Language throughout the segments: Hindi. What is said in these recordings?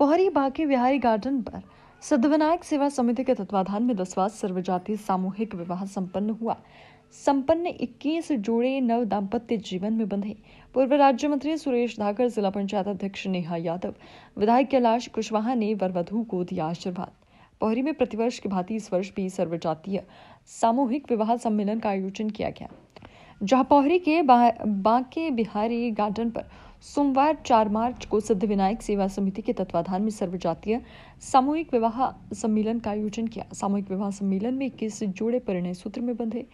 पोहरी बाग के विहारी गार्डन पर सदविनायक सेवा समिति के तत्वाधान में दसवां सर्वजाति सामूहिक विवाह संपन्न हुआ संपन्न 21 जोड़े नव दाम्पत्य जीवन में बंधे पूर्व राज्य मंत्री सुरेश धाकर जिला पंचायत अध्यक्ष नेहा यादव विधायक कैलाश कुशवाहा ने वरवधु को दिया आशीर्वाद पोहरी में प्रतिवर्ष की भांति इस वर्ष भी सर्वजातीय सामूहिक विवाह सम्मेलन का आयोजन किया गया जहापौहरी के बांके बिहारी गार्डन पर सोमवार चार मार्च को सिद्ध विनायक सेवा समिति के तत्वाधान में सर्वजातीय सामूहिक विवाह सम्मेलन का आयोजन किया सामूहिक विवाह सम्मेलन में इक्कीस जोड़े परिणय सूत्र में बंधे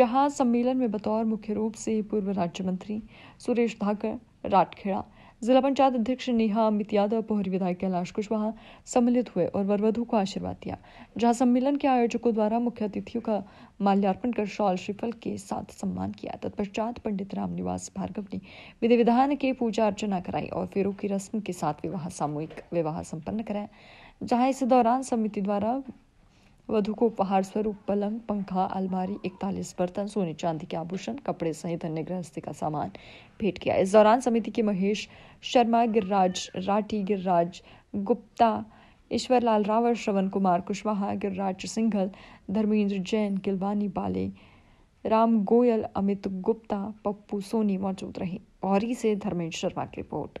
जहां सम्मेलन में बतौर मुख्य रूप से पूर्व राज्य मंत्री सुरेश धाकर राठखेड़ा जिला पंचायत अध्यक्ष नेहा अमित यादव पोहरी विधायक कैलाश कुशवाहा सम्मिलित हुए और वरवधु को आशीर्वाद दिया जहां सम्मेलन के आयोजकों द्वारा मुख्य अतिथियों का माल्यार्पण कर शॉल श्रीफल के साथ सम्मान किया तत्पश्चात पंडित राम निवास भार्गव ने विधि विधान के पूजा अर्चना कराई और फेरों की रस्म के साथ विवाह सामूहिक विवाह संपन्न कराया जहां इस दौरान समिति द्वारा वधु को उपहार स्वरूप पलंग पंखा अलमारी इकतालीस बर्तन सोने चांदी के आभूषण कपड़े सहित अन्य गृहस्थी का सामान भेंट किया इस दौरान समिति के महेश शर्मा गिरिराज राठी गिरिराज गुप्ता ईश्वरलाल रावत श्रवण कुमार कुशवाहा गिरिराज सिंघल धर्मेंद्र जैन गिलवानी बाले राम गोयल अमित गुप्ता पप्पू सोनी मौजूद रहे पौरी से धर्मेंद्र शर्मा की रिपोर्ट